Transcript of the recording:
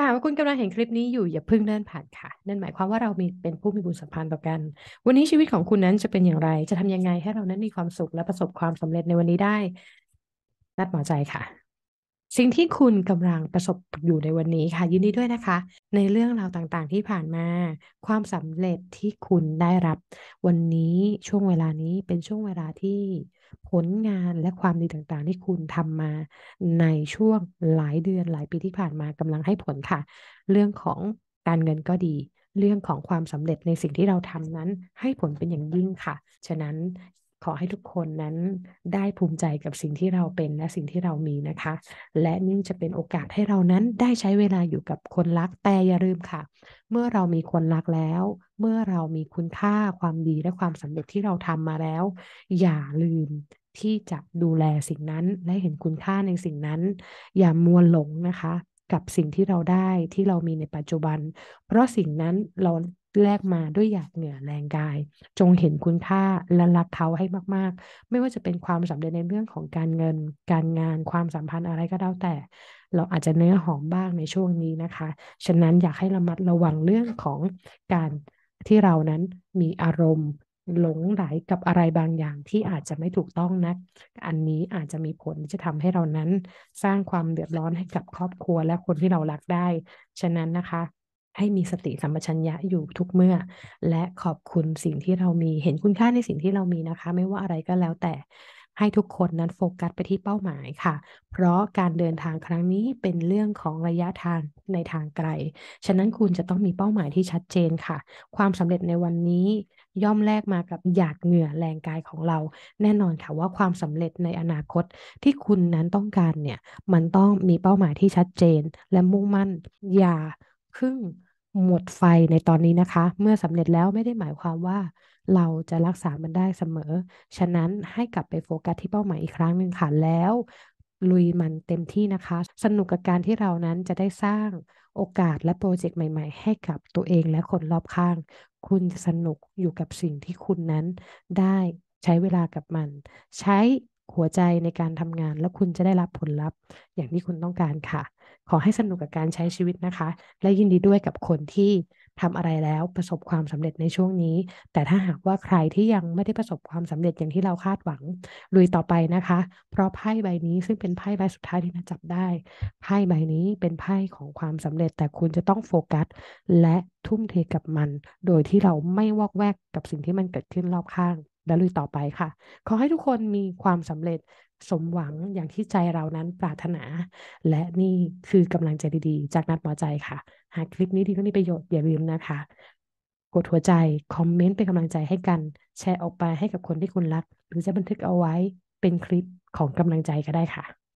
ถ้าหากว่าคุณกำลังเห็นคลิปนี้อยู่อย่าเพิ่งเดินผ่านค่ะ นั่นหมายความว่าเรามีเป็นผู้มีบุญสัมพันธ์ต่อกัน วันนี้ชีวิตของคุณนั้นจะเป็นอย่างไร จะทำยังไงให้เรานั้นมีความสุข และประสบความสำเร็จในวันนี้ได้นัดหมอใจค่ะสิ่งที่คุณกำลังประสบอยู่ในวันนี้ค่ะ ยินดีด้วยนะคะ ในเรื่องราวต่างๆ ที่ผ่านมาความสำเร็จที่คุณได้รับวันนี้ช่วงเวลานี้เป็นช่วงเวลาที่ผลงานและความดีต่างๆ ที่คุณทำมาในช่วงหลายเดือนหลายปีที่ผ่านมากำลังให้ผลค่ะ เรื่องของการเงินก็ดี เรื่องของความสำเร็จในสิ่งที่เราทำนั้นให้ผลเป็นอย่างยิ่งค่ะฉะนั้นขอให้ทุกคนนั้นได้ภูมิใจกับสิ่งที่เราเป็นและสิ่งที่เรามีนะคะ และนี่จะเป็นโอกาสให้เรานั้นได้ใช้เวลาอยู่กับคนรัก แต่อย่าลืมค่ะ เมื่อเรามีคนรักแล้ว เมื่อเรามีคุณค่าความดีและความสำเร็จที่เราทำมาแล้ว อย่าลืมที่จะดูแลสิ่งนั้นและเห็นคุณค่าในสิ่งนั้น อย่ามัวหลงนะคะกับสิ่งที่เราได้ที่เรามีในปัจจุบัน เพราะสิ่งนั้นเราแลกมาด้วยหยาดเหงื่อแรงกาย จงเห็นคุณค่าและรักเขาให้มากๆ ไม่ว่าจะเป็นความสำเร็จในเรื่องของการเงิน การงานความสัมพันธ์อะไรก็แล้วแต่ เราอาจจะเนื้อหอมบ้างในช่วงนี้นะคะ ฉะนั้นอยากให้ระมัดระวังเรื่องของการที่เรานั้นมีอารมณ์ หลงไหลกับอะไรบางอย่างที่อาจจะไม่ถูกต้องนะอันนี้อาจจะมีผลจะทำให้เรานั้น สร้างความเดือดร้อนให้กับครอบครัว และคนที่เรารักได้ฉะนั้นนะคะให้มีสติสัมปชัญญะอยู่ทุกเมื่อ และขอบคุณสิ่งที่เรามี เห็นคุณค่าในสิ่งที่เรามีนะคะ ไม่ว่าอะไรก็แล้วแต่ให้ทุกคนนั้นโฟกัสไปที่เป้าหมายค่ะ เพราะการเดินทางครั้งนี้เป็นเรื่องของระยะทางในทางไกล ฉะนั้นคุณจะต้องมีเป้าหมายที่ชัดเจนค่ะ ความสำเร็จในวันนี้ ย่อมแลกมากับหยาดเหงื่อแรงกายของเรา แน่นอนค่ะว่าความสำเร็จในอนาคตที่คุณนั้นต้องการเนี่ย มันต้องมีเป้าหมายที่ชัดเจน และมุ่งมั่นอย่าพึ่งหมดไฟในตอนนี้นะคะ เมื่อสำเร็จแล้วไม่ได้หมายความว่าเราจะรักษามันได้เสมอ ฉะนั้นให้กลับไปโฟกัสที่เป้าหมายอีกครั้งหนึ่งค่ะแล้วลุยมันเต็มที่นะคะ สนุกกับการที่เรานั้นจะได้สร้างโอกาสและโปรเจกต์ใหม่ๆ ให้กับตัวเองและคนรอบข้าง คุณจะสนุกอยู่กับสิ่งที่คุณนั้นได้ใช้เวลากับมัน ใช้หัวใจในการทำงานแล้วคุณจะได้รับผลลัพธ์อย่างที่คุณต้องการค่ะขอให้สนุกกับการใช้ชีวิตนะคะ และยินดีด้วยกับคนที่ทำอะไรแล้วประสบความสำเร็จในช่วงนี้ แต่ถ้าหากว่าใครที่ยังไม่ได้ประสบความสำเร็จอย่างที่เราคาดหวังลุยต่อไปนะคะ เพราะไพ่ใบนี้ซึ่งเป็นไพ่ใบสุดท้ายที่นาจับได้ไพ่ใบนี้เป็นไพ่ของความสำเร็จ แต่คุณจะต้องโฟกัสและทุ่มเทกับมัน โดยที่เราไม่วอกแวกกับสิ่งที่มันเกิดขึ้นรอบข้าง และลุยต่อไปค่ะ ขอให้ทุกคนมีความสำเร็จสมหวังอย่างที่ใจเรานั้นปรารถนา และนี่คือกำลังใจดีๆ จากนัดหมอใจค่ะ หากคลิปนี้ดีก็มีประโยชน์อย่าลืมนะคะ กดหัวใจ คอมเมนต์เป็นกำลังใจให้กัน แชร์ออกไปให้กับคนที่คุณรักหรือจะบันทึกเอาไว้เป็นคลิปของกำลังใจก็ได้ค่ะ